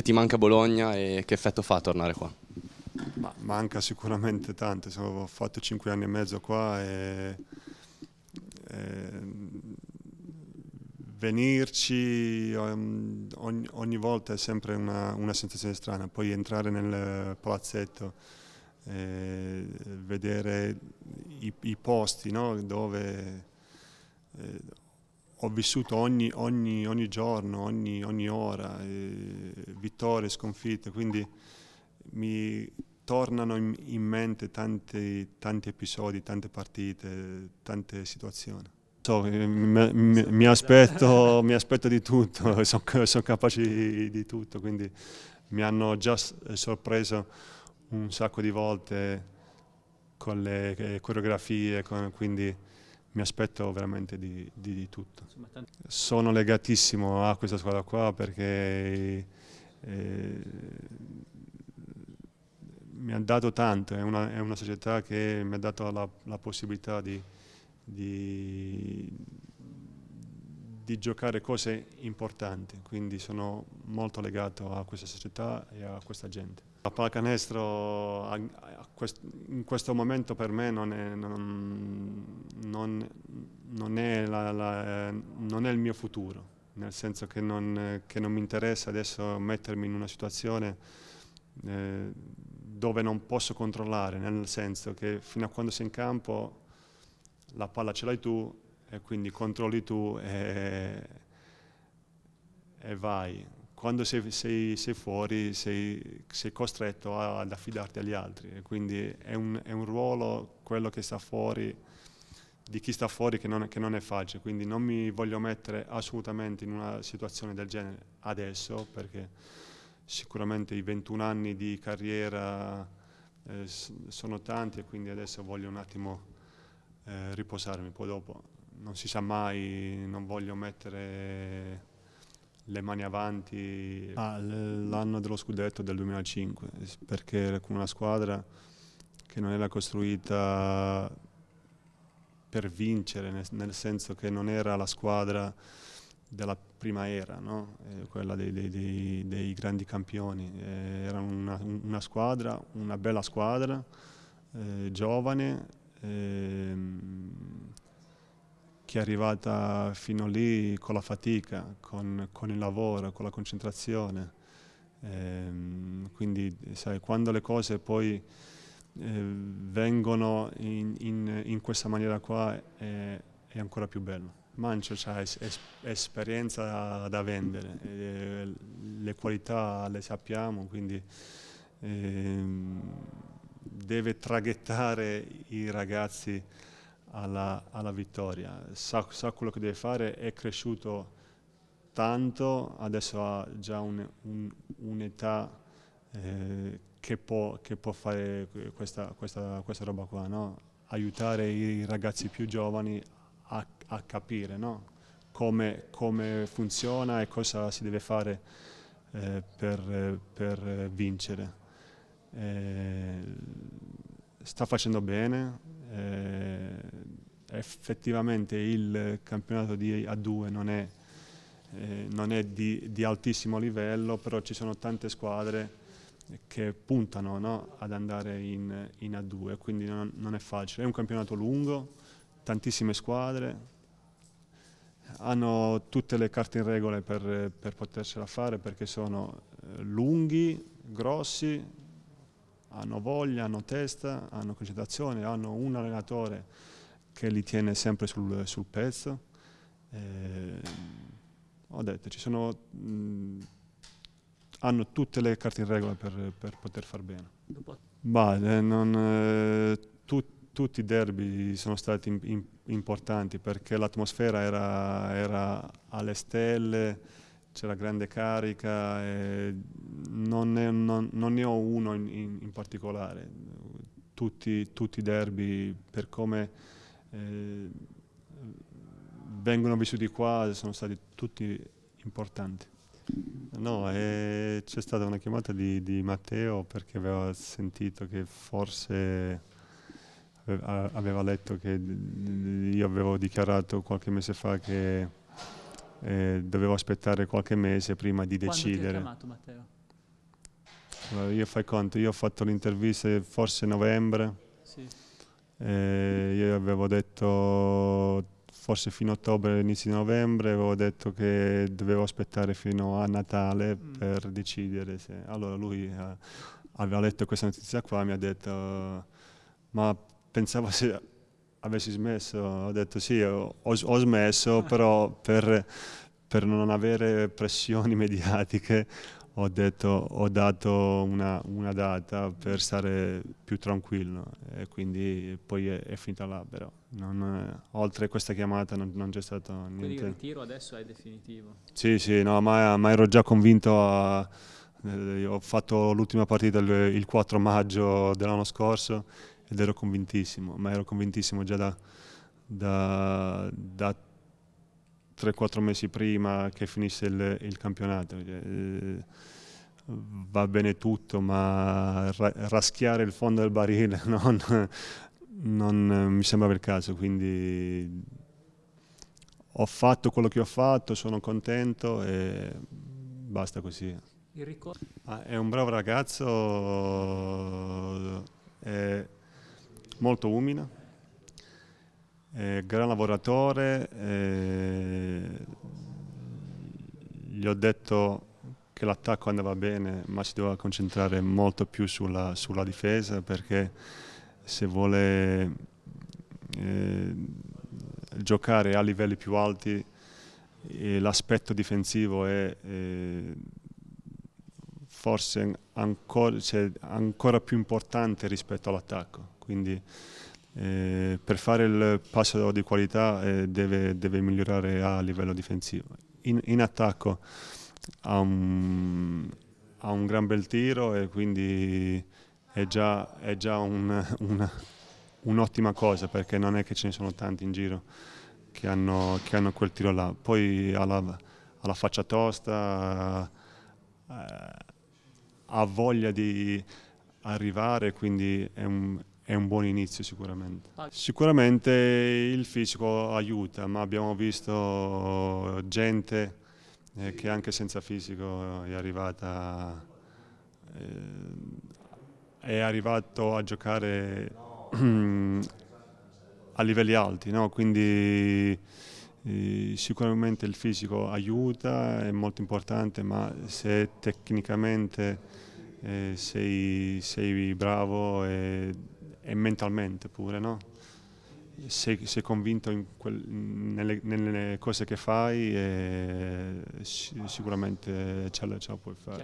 che ti manca Bologna e che effetto fa tornare qua? Ma manca sicuramente tanto, ho fatto 5 anni e mezzo qua e, e venirci ehm, ogni, ogni, volta è sempre una, una, sensazione strana, poi entrare nel palazzetto, eh, vedere i, i posti no? dove... Eh, ho vissuto ogni, ogni, ogni giorno, ogni, ogni ora, eh, vittorie, sconfitte, quindi mi tornano in, in mente tanti, tanti, episodi, tante partite, tante situazioni. So, eh, mi, mi, mi, aspetto, mi, aspetto, di tutto, sono son capace di, di tutto, quindi mi hanno già eh, sorpreso un sacco di volte con le eh, coreografie, con, quindi mi aspetto veramente di, di, di, tutto. Sono legatissimo a questa squadra qua perché eh, mi ha dato tanto, è una, è una, società che mi ha dato la, la possibilità di, di di giocare cose importanti, quindi sono molto legato a questa società e a questa gente. La pallacanestro in questo momento per me non è, non, non, non è, la, la, non è il mio futuro, nel senso che non, che non, mi interessa adesso mettermi in una situazione eh, dove non posso controllare, nel senso che fino a quando sei in campo la palla ce l'hai tu e quindi controlli tu e, e vai. Quando sei, sei, sei fuori sei, sei, costretto ad affidarti agli altri, e quindi è un, è un, ruolo quello che sta fuori, di chi sta fuori che non, che non è facile, quindi non mi voglio mettere assolutamente in una situazione del genere adesso perché sicuramente i 21 anni di carriera eh, sono tanti e quindi adesso voglio un attimo eh, riposarmi, poi dopo non si sa mai, non voglio mettere le mani avanti all'anno ah, dello scudetto del 2005 perché con una squadra che non era costruita per vincere nel senso che non era la squadra della prima era no? eh, quella dei, dei, dei, grandi campioni eh, era una, una, squadra una bella squadra eh, giovane ehm, che è arrivata fino lì con la fatica, con, con il lavoro, con la concentrazione. Ehm, quindi sai, quando le cose poi eh, vengono in, in, in, questa maniera qua è, è ancora più bello. Mancio ha es, es, esperienza da vendere, e, eh, le qualità le sappiamo, quindi eh, deve traghettare i ragazzi alla, alla vittoria, sa, sa, quello che deve fare, è cresciuto tanto, adesso ha già un'età un, un eh, che, può, che, può, fare questa, questa, questa roba qua, no? aiutare i ragazzi più giovani a, a capire no? come, come, funziona e cosa si deve fare eh, per, per, vincere. Eh, sta facendo bene. Eh, effettivamente il campionato di A2 non è, eh, non è di, di, altissimo livello, però ci sono tante squadre che puntano no, ad andare in, in A2, quindi non, non, è facile. È un campionato lungo, tantissime squadre, hanno tutte le carte in regola per, per potersela fare perché sono eh, lunghi, grossi, hanno voglia, hanno testa, hanno concentrazione, hanno un allenatore che li tiene sempre sul, sul pezzo. E, eh, ho detto, ci sono, mh, mm, hanno tutte le carte in regola per, per poter far bene. Ma, eh, non, eh, tu, tutti i derby sono stati in, in, importanti perché l'atmosfera era, era alle stelle, c'era grande carica, non, è, non, non, ne ho uno in, in particolare, tutti i derby per come eh, vengono vissuti qua, sono stati tutti importanti. No, eh, c'è stata una chiamata di, di, Matteo perché aveva sentito che forse aveva, letto che io avevo dichiarato qualche mese fa che eh, dovevo aspettare qualche mese prima di decidere. Quando ti ha chiamato Matteo? io fai conto, io ho fatto l'intervista forse novembre. Sì eh, io avevo detto forse fino a ottobre, inizio di novembre, avevo detto che dovevo aspettare fino a Natale mm. per decidere. Se... Allora lui eh, aveva letto questa notizia qua, mi ha detto, ma pensavo se avessi smesso, ho detto sì, ho, ho smesso, ah. però per, per non avere pressioni mediatiche ho, detto, ho dato una, una, data per stare più tranquillo e quindi poi è, è finita là però. Non, oltre questa chiamata non, non c'è stato niente. Quindi il ritiro adesso è definitivo? Sì, sì, no, ma, ma ero già convinto a... Eh, ho fatto l'ultima partita il, il 4 maggio dell'anno scorso ed ero convintissimo, ma ero convintissimo già da, da, da 3-4 mesi prima che finisse il, il campionato. Eh, va bene tutto, ma ra raschiare il fondo del barile non, non eh, mi sembrava il caso, quindi ho fatto quello che ho fatto, sono contento e basta così. Ah, è un bravo ragazzo, molto umile, eh, gran lavoratore, eh, gli ho detto che l'attacco andava bene ma si doveva concentrare molto più sulla, sulla difesa perché se vuole eh, giocare a livelli più alti l'aspetto difensivo è eh, forse ancora, cioè, ancora più importante rispetto all'attacco. Quindi eh, per fare il passo di qualità eh, deve, deve, migliorare a livello difensivo. In, in attacco ha un, ha un, gran bel tiro e quindi è già, è già un, una, un'ottima cosa perché non è che ce ne sono tanti in giro che hanno, che hanno quel tiro là. Poi ha la, ha la faccia tosta, ha, eh, ha voglia di arrivare, quindi è un, è un buon inizio sicuramente. Ah. Sicuramente il fisico aiuta, ma abbiamo visto eh, gente eh, che anche senza fisico è arrivata eh, è arrivato a giocare a livelli alti, no? quindi eh, sicuramente il fisico aiuta, è molto importante, ma se tecnicamente eh, sei, sei bravo e e mentalmente pure, no? sei, sei, convinto quel, nelle, nelle, cose che fai e sicuramente ce la, ce la puoi fare.